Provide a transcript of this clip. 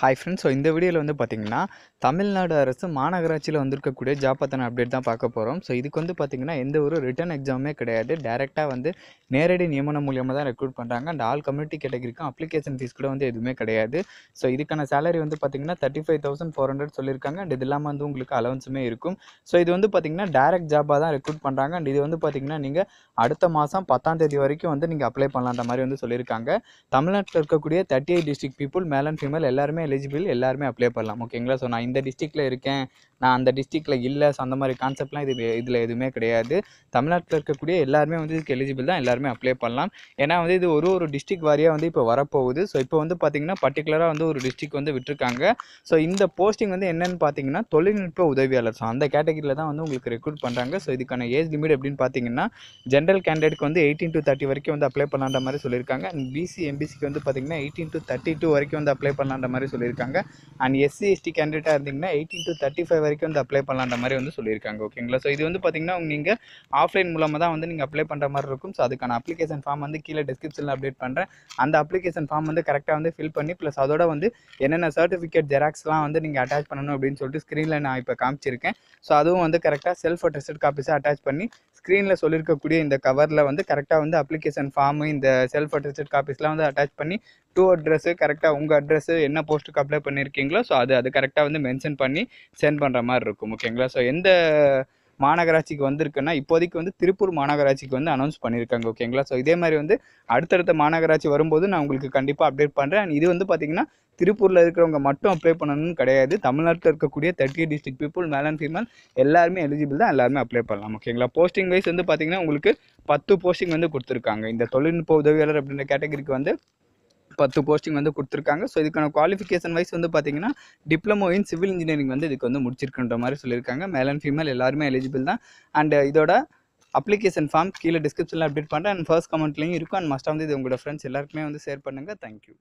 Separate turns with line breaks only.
hi friends so இந்த வீடியோவில் வந்து பார்த்திங்கன்னா தமிழ்நாடு அரசு மாநகராட்சியில் வந்திருக்கக்கூடிய ஜாப் பத்தின அப்டேட் தான் பார்க்க போகிறோம் ஸோ இதுக்கு வந்து பார்த்திங்கன்னா எந்த ஒரு ரிட்டன் எக்ஸாமே கிடையாது டேரெக்டாக வந்து நேரடி நியமனம் மூலியமாக தான் ரெக்ரூட் பண்ணுறாங்க அண்ட் ஆல் கம்யூனிட்டி கேட்டகிரிக்கும் அப்ளிகேஷன் ஃபீஸ் கூட வந்து எதுவுமே கிடையாது ஸோ இதுக்கான சேலரி வந்து பார்த்திங்கன்னா thirty five thousand four hundred சொல்லியிருக்காங்க அண்ட் இது இல்லாமல் வந்து உங்களுக்கு அலவன்ஸுமே இருக்கும் ஸோ இது வந்து பார்த்திங்கன்னா டேரக்ட் ஜாப்பாக தான் ரெக்ரூட் பண்ணுறாங்க அண்ட் இது வந்து பார்த்திங்கன்னா நீங்கள் அடுத்த மாதம் பத்தாம் தேதி வரைக்கும் வந்து நீங்கள் அப்ளை பண்ணலான்ற மாதிரி வந்து சொல்லியிருக்காங்க தமிழ்நாட்டில் இருக்கக்கூடிய thirty eight district people male and female எல்லாருமே எலிஜிபிள் எல்லாருமே அப்ளை பண்ணலாம் ஓகேங்களா ஸோ நான் இந்த டிஸ்ட்ரிக்டில் இருக்கேன் நான் அந்த டிஸ்ட்ரிக்டில் இல்லை ஸோ அந்த மாதிரி கான்செப்ட்லாம் இது இதில் எதுவுமே கிடையாது தமிழ்நாட்டில் இருக்கக்கூடிய எல்லாருமே வந்து இதுக்கு எலிஜிபிள் தான் எல்லாருமே அப்ளை பண்ணலாம் ஏன்னா வந்து இது ஒரு ஒரு டிஸ்ட்ரிக் வாரியாக வந்து இப்போ வரப்போகுது ஸோ இப்போ வந்து பார்த்திங்கன்னா பர்டிகுலராக வந்து ஒரு டிஸ்ட்ரிக் வந்து விட்டுருக்காங்க ஸோ இந்த போஸ்டிங் வந்து என்னென்னு பார்த்தீங்கன்னா தொழில்நுட்ப உதவியாளர் ஸோ அந்த கேட்டகரியில் தான் வந்து உங்களுக்கு ரெக்ரூட் பண்ணுறாங்க ஸோ இதுக்கான ஏஜ் லிமிட் அப்படின்னு பார்த்தீங்கன்னா ஜென்ரல் கேண்டிடேட்க்கு வந்து எயிட்டீன் டு தேர்ட்டி வரைக்கும் வந்து அப்ளை பண்ணலான்ற மாதிரி சொல்லியிருக்காங்க அண்ட் பிசி எம்பிசிக்கு வந்து பார்த்திங்கன்னா எயிட்டீன் டு தேர்ட்டி டூ வரைக்கும் வந்து அப்ளை பண்ணலான்ற மாதிரி சொல்லி சொல்லியிருக்காங்க அண்ட் எஸ்சி எஸ்டி கேண்டிடேட்டாக இருந்தீங்கன்னா எயிட்டின் டு தேர்ட்டி ஃபைவ் வரைக்கும் வந்து அப்ளை பண்ணலான்ற மாதிரி வந்து சொல்லியிருக்காங்க ஓகேங்களா ஸோ இது வந்து பார்த்திங்கன்னா நீங்கள் ஆஃப்லைன் மூலமாக தான் வந்து நீங்கள் அப்ளை பண்ணுற மாதிரி இருக்கும் ஸோ அதுக்கான அப்ளிகேஷன் ஃபார்ம் வந்து கீழே டிஸ்கிரிப்ஷனில் அப்டேட் பண்ணுறேன் அந்த அப்ளிகேஷன் ஃபார்ம் வந்து கரெக்டாக வந்து ஃபில் பண்ணி ப்ளஸ் அதோட வந்து என்னென்ன சர்டிஃபிகேட் ஜெராக்ஸ்லாம் வந்து நீங்கள் அட்டாச் பண்ணணும் அப்படின்னு சொல்லிட்டு ஸ்க்ரீனில் நான் இப்போ காமிச்சிருக்கேன் ஸோ அதுவும் வந்து கரெக்டாக செல்ஃப் அட்டஸ்டட் காப்பீஸாக அட்டாச் பண்ணி ஸ்க்ரீனில் சொல்லியிருக்கக்கூடிய இந்த கவரில் வந்து கரெக்டாக வந்து அப்ளிகேஷன் ஃபார்மு இந்த செல்ஃப் அட்டஸ்டட் காப்பீஸ்லாம் வந்து அட்டாச் பண்ணி டூ அட்ரஸ்ஸு கரெக்டாக உங்கள் அட்ரஸ்ஸு என்ன போஸ்ட் ப்ராஜெக்ட்டுக்கு அப்ளை பண்ணியிருக்கீங்களோ ஸோ அது அது கரெக்டாக வந்து மென்ஷன் பண்ணி சென்ட் பண்ணுற மாதிரி இருக்கும் ஓகேங்களா ஸோ எந்த மாநகராட்சிக்கு வந்திருக்குன்னா இப்போதைக்கு வந்து திருப்பூர் மாநகராட்சிக்கு வந்து அனௌன்ஸ் பண்ணியிருக்காங்க ஓகேங்களா ஸோ இதே மாதிரி வந்து அடுத்தடுத்த மாநகராட்சி வரும்போது நான் உங்களுக்கு கண்டிப்பாக அப்டேட் பண்ணுறேன் அண்ட் இது வந்து பார்த்தீங்கன்னா திருப்பூரில் இருக்கிறவங்க மட்டும் அப்ளை பண்ணணும்னு கிடையாது தமிழ்நாட்டில் இருக்கக்கூடிய thirty district people male and female எல்லாருமே எலிஜிபிள் தான் எல்லாருமே அப்ளை பண்ணலாம் ஓகேங்களா போஸ்டிங் வைஸ் வந்து பார்த்தீங்கன்னா உங்களுக்கு பத்து போஸ்டிங் வந்து கொடுத்துருக்காங்க இந்த தொழில்நுட்ப உதவியாளர் அப்படின்ற கேட்டகரிக்கு வந்து பத்து போஸ்டிங் வந்து கொடுத்துருக்காங்க ஸோ இதுக்கான குவாலிஃபிகேஷன் வைஸ் வந்து பார்த்தீங்கன்னா டிப்ளமோ இன் சிவில் இன்ஜினியரிங் வந்து இதுக்கு வந்து முடிச்சிருக்குன்ற மாதிரி சொல்லியிருக்காங்க மேல் அண்ட் ஃபீமேல் எல்லாருமே எலிஜிபிள் தான் அண்ட் இதோட அப்ளிகேஷன் ஃபார்ம் கீழே டிஸ்கிரிப்ஷனில் அப்டேட் பண்ணுறேன் அண்ட் ஃபர்ஸ்ட் கமெண்ட்லேயும் இருக்கும் அண்ட் மஸ்ட் வந்து இது உங்களோட ஃப்ரெண்ட்ஸ் எல்லாருக்குமே வந்து ஷேர் பண்ணுங்கள் தேங்க்யூ